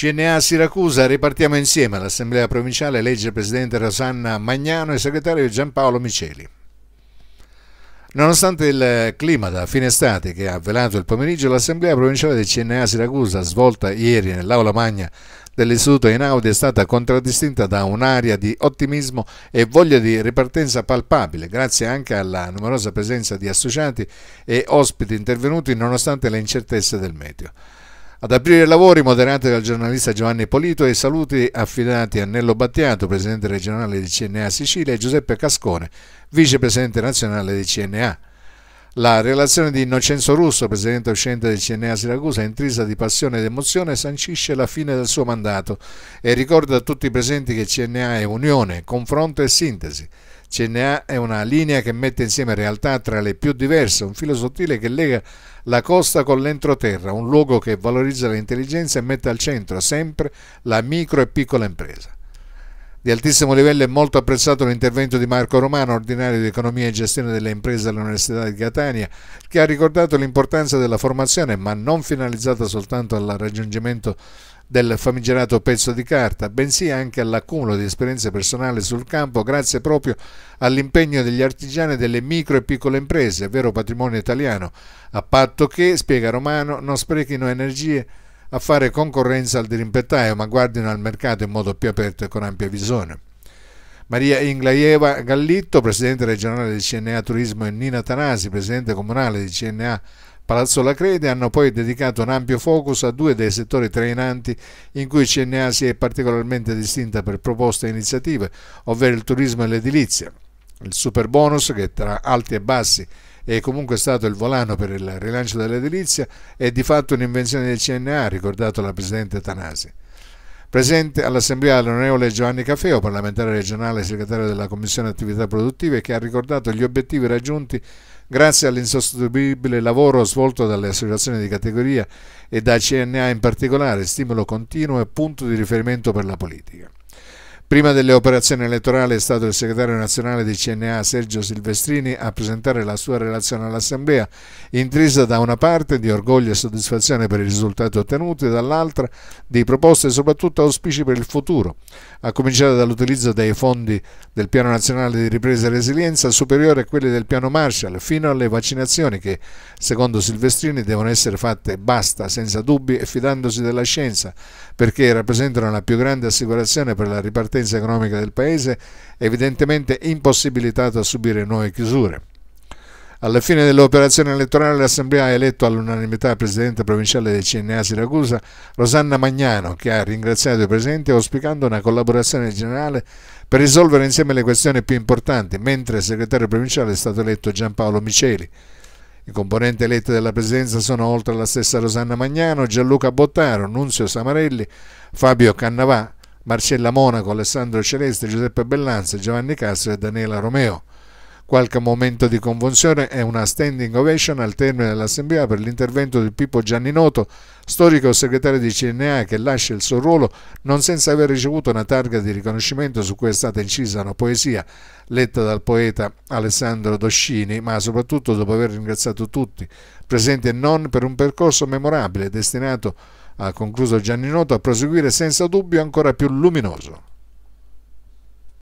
CNA Siracusa, ripartiamo insieme. All'Assemblea Provinciale legge il Presidente Rosanna Magnano e Segretario Giampaolo Miceli. Nonostante il clima da fine estate che ha velato il pomeriggio, l'Assemblea Provinciale del CNA Siracusa, svolta ieri nell'Aula Magna dell'Istituto Einaudi, è stata contraddistinta da un'aria di ottimismo e voglia di ripartenza palpabile, grazie anche alla numerosa presenza di associati e ospiti intervenuti nonostante le incertezze del meteo. Ad aprire i lavori moderati dal giornalista Giovanni Polito e i saluti affidati a Nello Battiato, presidente regionale di CNA Sicilia, e Giuseppe Cascone, vicepresidente nazionale di CNA. La relazione di Innocenzo Russo, presidente uscente del CNA Siracusa, intrisa di passione ed emozione, sancisce la fine del suo mandato e ricorda a tutti i presenti che CNA è unione, confronto e sintesi. CNA è una linea che mette insieme realtà tra le più diverse, un filo sottile che lega la costa con l'entroterra, un luogo che valorizza l'intelligenza e mette al centro sempre la micro e piccola impresa. Di altissimo livello è molto apprezzato l'intervento di Marco Romano, ordinario di economia e gestione delle imprese all'Università di Catania, che ha ricordato l'importanza della formazione, ma non finalizzata soltanto al raggiungimento del famigerato pezzo di carta, bensì anche all'accumulo di esperienze personali sul campo grazie proprio all'impegno degli artigiani delle micro e piccole imprese, vero patrimonio italiano, a patto che, spiega Romano, non sprechino energie a fare concorrenza al dirimpettaio, ma guardino al mercato in modo più aperto e con ampia visione. Maria Inglaieva Gallitto, presidente regionale di CNA Turismo, e Nina Tanasi, presidente comunale di CNA Palazzo La Crede, hanno poi dedicato un ampio focus a due dei settori trainanti in cui il CNA si è particolarmente distinta per proposte e iniziative, ovvero il turismo e l'edilizia. Il super bonus, che tra alti e bassi è comunque stato il volano per il rilancio dell'edilizia, è di fatto un'invenzione del CNA, ha ricordato la Presidente Tanasi. Presente all'Assemblea l'onorevole Giovanni Cafeo, parlamentare regionale e segretario della Commissione Attività Produttive, che ha ricordato gli obiettivi raggiunti grazie all'insostituibile lavoro svolto dalle associazioni di categoria e da CNA in particolare, stimolo continuo e punto di riferimento per la politica. Prima delle operazioni elettorali è stato il segretario nazionale di CNA Sergio Silvestrini a presentare la sua relazione all'Assemblea, intrisa da una parte di orgoglio e soddisfazione per i risultati ottenuti e dall'altra di proposte e soprattutto auspici per il futuro, a cominciare dall'utilizzo dei fondi del Piano Nazionale di Ripresa e Resilienza superiore a quelli del Piano Marshall, fino alle vaccinazioni che, secondo Silvestrini, devono essere fatte basta, senza dubbi e fidandosi della scienza, perché rappresentano la più grande assicurazione per la ripartizione resistenza economica del Paese, evidentemente impossibilitato a subire nuove chiusure. Alla fine dell'operazione elettorale l'Assemblea ha eletto all'unanimità presidente provinciale del CNA Siracusa Rosanna Magnano, che ha ringraziato i presenti auspicando una collaborazione generale per risolvere insieme le questioni più importanti, mentre il segretario provinciale è stato eletto Giampaolo Miceli. I componenti eletti della presidenza sono oltre alla stessa Rosanna Magnano, Gianluca Bottaro, Nunzio Samarelli, Fabio Cannavà, Marcella Monaco, Alessandro Celeste, Giuseppe Bellanza, Giovanni Castro e Daniela Romeo. Qualche momento di convulsione e una standing ovation al termine dell'assemblea per l'intervento di Pippo Gianninoto, storico segretario di CNA che lascia il suo ruolo non senza aver ricevuto una targa di riconoscimento su cui è stata incisa una poesia letta dal poeta Alessandro Doscini, ma soprattutto dopo aver ringraziato tutti, presenti e non, per un percorso memorabile destinato a ha concluso Gianni Noto, a proseguire senza dubbio ancora più luminoso.